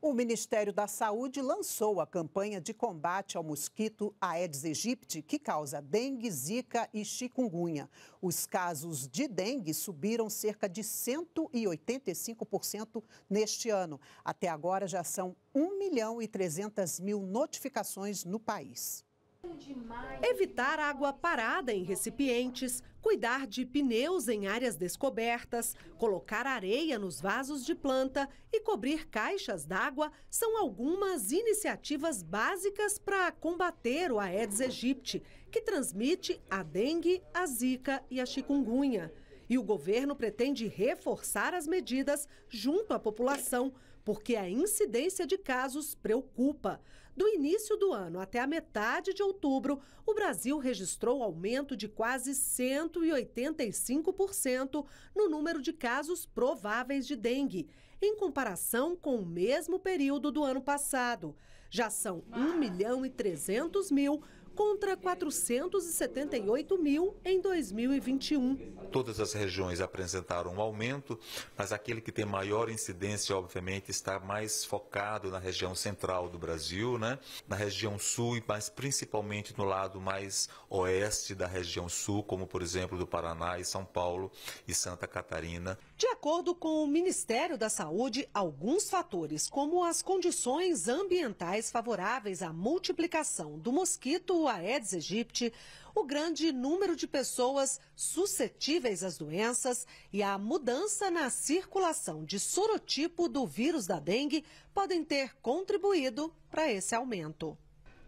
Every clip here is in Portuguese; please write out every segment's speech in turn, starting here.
O Ministério da Saúde lançou a campanha de combate ao mosquito Aedes aegypti, que causa dengue, zika e chikungunya. Os casos de dengue subiram cerca de 185% neste ano. Até agora já são 1 milhão e 300 mil notificações no país. Evitar água parada em recipientes, cuidar de pneus em áreas descobertas, colocar areia nos vasos de planta e cobrir caixas d'água são algumas iniciativas básicas para combater o Aedes aegypti, que transmite a dengue, a zika e a chikungunya. E o governo pretende reforçar as medidas junto à população, porque a incidência de casos preocupa. Do início do ano até a metade de outubro, o Brasil registrou aumento de quase 185% no número de casos prováveis de dengue, em comparação com o mesmo período do ano passado. Já são 1 milhão e 300 mil contra 478 mil em 2021. Todas as regiões apresentaram um aumento, mas aquele que tem maior incidência, obviamente, está mais focado na região central do Brasil, né? na região sul, mais principalmente no lado mais oeste da região sul, como por exemplo do Paraná e São Paulo e Santa Catarina. De acordo com o Ministério da Saúde, alguns fatores, como as condições ambientais favoráveis à multiplicação do mosquito do Aedes aegypti, o grande número de pessoas suscetíveis às doenças e a mudança na circulação de sorotipo do vírus da dengue podem ter contribuído para esse aumento.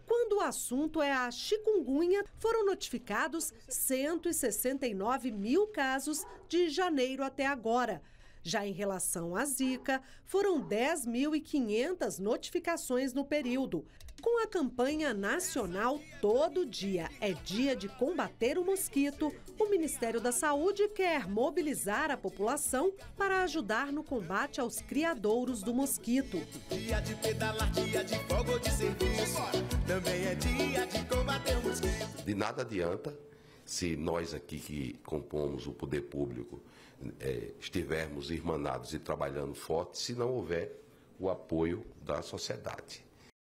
Quando o assunto é a chikungunya, foram notificados 169 mil casos de janeiro até agora, já em relação à Zika, foram 10.500 notificações no período. Com a campanha nacional Todo Dia é Dia de Combater o Mosquito, o Ministério da Saúde quer mobilizar a população para ajudar no combate aos criadouros do mosquito. Dia de pedalar, dia de fogo, de serviço. Também é dia de combater o mosquito. De nada adianta se nós aqui que compomos o poder público é, estivermos irmanados e trabalhando forte, se não houver o apoio da sociedade.